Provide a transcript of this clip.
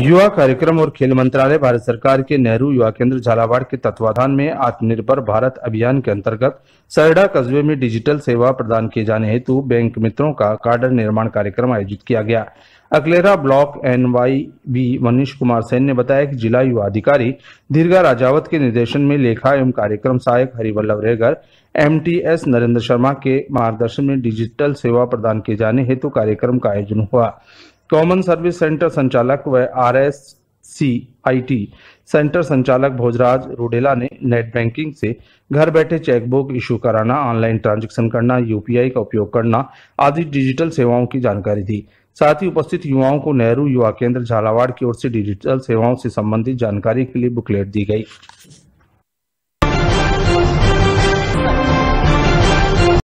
युवा कार्यक्रम और खेल मंत्रालय भारत सरकार के नेहरू युवा केंद्र झालावाड़ के तत्वाधान में आत्मनिर्भर भारत अभियान के अंतर्गत सरडा कस्बे में डिजिटल सेवा प्रदान किए जाने हेतु बैंक मित्रों का कार्डर निर्माण कार्यक्रम आयोजित किया गया Aklera block N Y B Manish Kumar Sen ने बताया कि जिला युवा अधिकारी दीर्घा राजावत के निर्देशन में लेखा एवं कार्यक्रम सहायक हरिवल्लभ रेगर एस नरेंद्र शर्मा के मार्गदर्शन में डिजिटल सेवा प्रदान किए जाने हेतु कार्यक्रम का आयोजन हुआ कॉमन सर्विस सेंटर संचालक व R S C I T centre संचालक भोजराज रुडेला ने नेट बैंकिंग से घर बैठे चेकबुक इशू कराना ऑनलाइन ट्रांजैक्शन करना यूपीआई का उपयोग करना आदि डिजिटल सेवाओं की जानकारी दी साथ ही उपस्थित युवाओं को नेहरू युवा केंद्र झालावाड़ की ओर से डिजिटल सेवाओं से संबंधित जानकारी के लिए बुकलेट दी गई